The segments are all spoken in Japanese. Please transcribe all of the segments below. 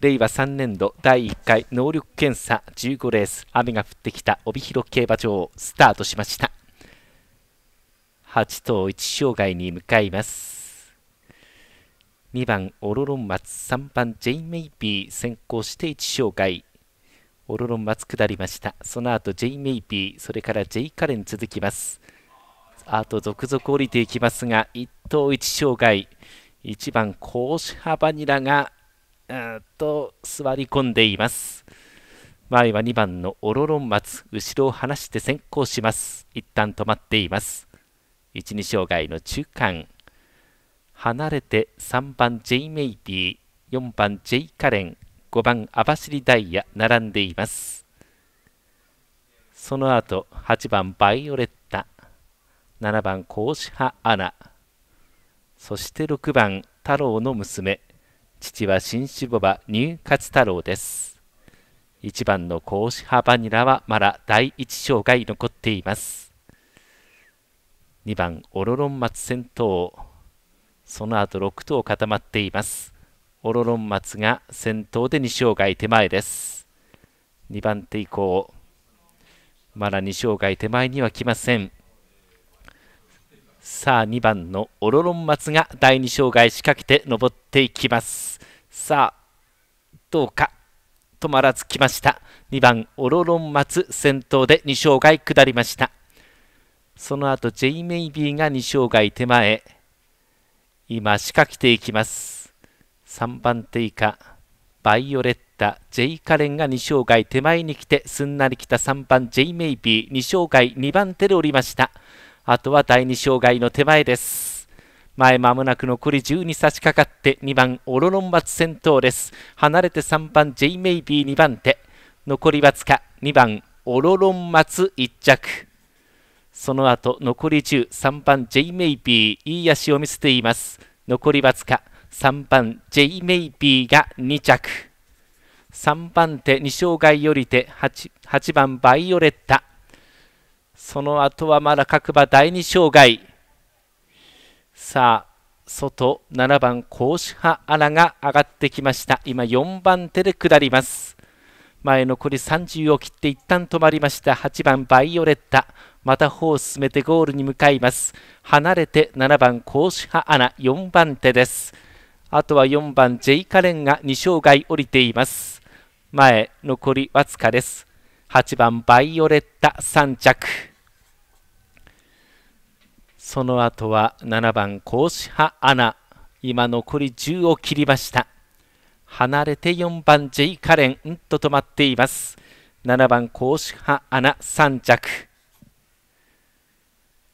令和3年度第1回能力検査15レース雨が降ってきた帯広競馬場スタートしました8頭1障害に向かいます2番オロロン松3番ジェイメイビー先行して1障害オロロン松下りましたその後ジェイメイビーそれからジェイカレン続きますあと続々降りていきますが1頭1障害1番格子ハバニラがうっと座り込んでいます。前は2番のオロロン松、後ろを離して先行します。一旦止まっています。1、2障害の中間。離れて3番ジェイ・メイティ、4番ジェイ・カレン、5番網走ダイヤ、並んでいます。その後、8番バイオレッタ、7番コウシハ・アナ、そして6番太郎の娘、父は新種ボバ入活太郎です。一番の格子派バニラはまだ第1障害残っています。二番オロロン松先頭その後六頭固まっています。オロロン松が先頭で2障害手前です。二番手以降まだ2障害手前には来ません。さあ2番のオロロン松が第2障害仕掛けて登っていきますさあどうか止まらず来ました2番オロロン松先頭で2障害下りましたその後ジェイ・メイビーが2障害手前今仕掛けていきます3番手以下バイオレッタイ・カレンが2障害手前に来てすんなり来た3番ジェイ・メイビー2障害2番手で降りましたあとは第二障害の手前です前まもなく残り10に差し掛かって2番オロロンバツ先頭です離れて3番ジェイ・メイビー2番手残りわずか2番オロロンマツ1着その後残り103番イ・メイビーいい足を見せています残りわずか3番ジェイ・メイビーが2着3番手2障害より手 8, 8番バイオレッタその後はまだ各馬第2障害さあ外7番甲子派アラが上がってきました今4番手で下ります前残り30を切って一旦止まりました8番バイオレッタまた歩を進めてゴールに向かいます離れて7番甲子派アナ4番手ですあとは4番ジェイカレンが2障害降りています前残りわずかです8番バイオレッタ3着その後は7番格子派アナ今残り10を切りました離れて4番ジェイカレンうんと止まっています7番格子派アナ3着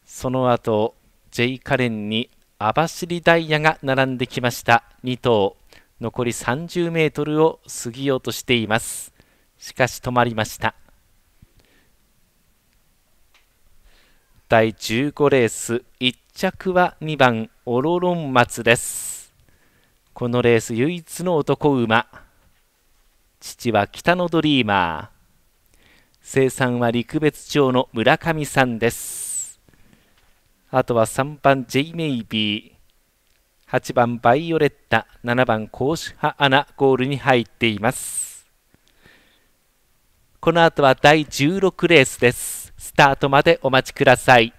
その後ジェイカレンに網走ダイヤが並んできました2頭残り30メートルを過ぎようとしていますしかし止まりました第15レース1着は2番オロロン松ですこのレース唯一の男馬父は北のドリーマー生産は陸別町の村上さんですあとは3番ジェイ・メイビー8番バイオレッタ7番コーシュハ・アナゴールに入っていますこの後は第16レースですスタートまでお待ちください。